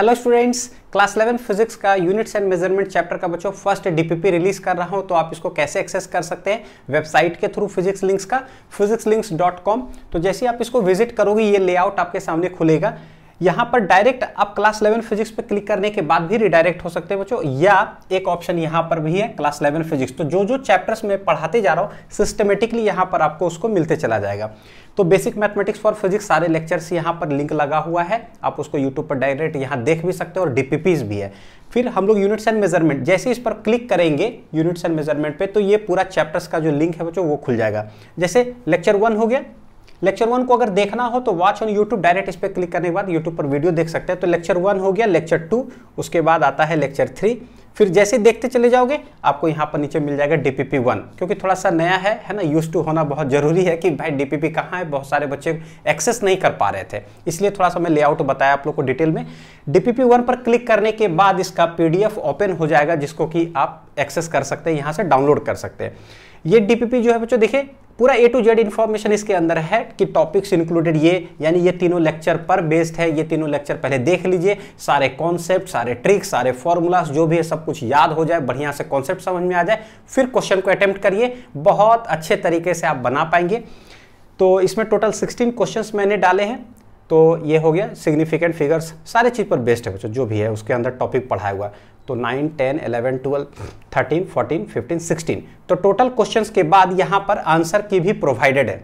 hello students class 11 physics का units and measurement chapter का बच्चों फर्स्ट डीपीपी रिलीज कर रहा हूं तो आप इसको कैसे एक्सेस कर सकते हैं वेबसाइट के थ्रू फिजिक्स लिंक्स का फिजिक्स लिंक्स डॉट कॉम तो जैसे आप इसको विजिट करोगे ये लेआउट आपके सामने खुलेगा यहाँ पर डायरेक्ट आप क्लास 11 फिजिक्स पे क्लिक करने के बाद भी रिडायरेक्ट हो सकते हैं बच्चों या एक ऑप्शन यहां पर भी है क्लास 11 फिजिक्स तो जो जो चैप्टर्स में पढ़ाते जा रहा हूँ सिस्टमेटिकली यहाँ पर आपको उसको मिलते चला जाएगा तो बेसिक मैथमेटिक्स फॉर फिजिक्स सारे लेक्चर्स यहाँ पर लिंक लगा हुआ है आप उसको यूट्यूब पर डायरेक्ट यहाँ देख भी सकते हो और डीपीपीज भी है फिर हम लोग यूनिट्स एंड मेजरमेंट जैसे इस पर क्लिक करेंगे यूनिट्स एंड मेजरमेंट पे तो ये पूरा चैप्टर्स का जो लिंक है बच्चों वो खुल जाएगा जैसे लेक्चर वन हो गया लेक्चर वन को अगर देखना हो तो वॉच ऑन यूट्यूब डायरेक्ट इस पर क्लिक करने के बाद यूट्यूब पर वीडियो देख सकते हैं तो लेक्चर वन हो गया लेक्चर टू उसके बाद आता है लेक्चर थ्री फिर जैसे देखते चले जाओगे आपको यहाँ पर नीचे मिल जाएगा डी पी वन क्योंकि थोड़ा सा नया है है ना यूज टू होना बहुत ज़रूरी है कि भाई डी पी है बहुत सारे बच्चे एक्सेस नहीं कर पा रहे थे इसलिए थोड़ा सा मैं लेआउट बताया आप लोग को डिटेल में डी पी वन पर क्लिक करने के बाद इसका पी ओपन हो जाएगा जिसको कि आप एक्सेस कर सकते हैं यहाँ से डाउनलोड कर सकते हैं ये डी पी पी जो है बच्चों देखिए पूरा ए टू जेड इन्फॉर्मेशन इसके अंदर है कि टॉपिक्स इंक्लूडेड ये यानी ये तीनों लेक्चर पर बेस्ड है ये तीनों लेक्चर पहले देख लीजिए सारे कॉन्सेप्ट सारे ट्रिक्स सारे फॉर्मूलाज जो भी है सब कुछ याद हो जाए बढ़िया से कॉन्सेप्ट समझ में आ जाए फिर क्वेश्चन को अटैम्प्ट करिए बहुत अच्छे तरीके से आप बना पाएंगे तो इसमें टोटल 16 क्वेश्चंस मैंने डाले हैं तो ये हो गया सिग्निफिकेंट फिगर्स सारे चीज़ पर बेस्ड है बच्चों जो भी है उसके अंदर टॉपिक पढ़ाया हुआ है तो 9, 10, 11, 12, 13, 14, 15, 16 तो टोटल क्वेश्चंस के बाद यहाँ पर आंसर की भी प्रोवाइडेड है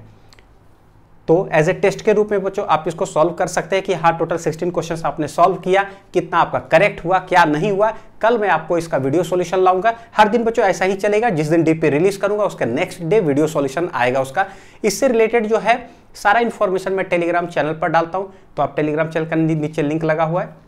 तो एज ए टेस्ट के रूप में बच्चों आप इसको सॉल्व कर सकते हैं कि हाँ टोटल 16 क्वेश्चंस आपने सॉल्व किया कितना आपका करेक्ट हुआ क्या नहीं हुआ कल मैं आपको इसका वीडियो सॉल्यूशन लाऊंगा हर दिन बच्चों ऐसा ही चलेगा जिस दिन पे रिलीज करूंगा उसके नेक्स्ट डे वीडियो सॉल्यूशन आएगा उसका इससे रिलेटेड जो है सारा इन्फॉर्मेशन मैं टेलीग्राम चैनल पर डालता हूँ तो आप टेलीग्राम चैनल का नीचे लिंक लगा हुआ है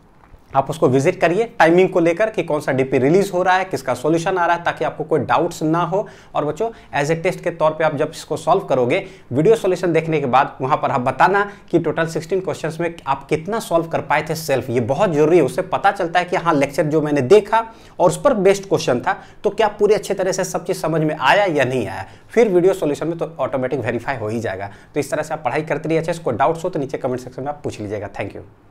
आप उसको विजिट करिए टाइमिंग को लेकर कि कौन सा डीपी रिलीज हो रहा है किसका सॉल्यूशन आ रहा है ताकि आपको कोई डाउट्स ना हो और बच्चों एज ए टेस्ट के तौर पे आप जब इसको सॉल्व करोगे वीडियो सॉल्यूशन देखने के बाद वहां पर आप बताना कि टोटल 16 क्वेश्चंस में आप कितना सॉल्व कर पाए थे सेल्फ ये बहुत जरूरी है उससे पता चलता है कि हाँ लेक्चर जो मैंने देखा और उस पर बेस्ट क्वेश्चन था तो क्या पूरी अच्छे तरह से सब चीज़ समझ में आया या नहीं आया फिर वीडियो सोल्यूशन में तो ऑटोमेटिक वेरीफाई हो ही जाएगा तो इस तरह से आप पढ़ाई करते रहिए अच्छे इसको डाउट्स हो तो नीचे कमेंट सेक्शन में आप पूछ लीजिएगा थैंक यू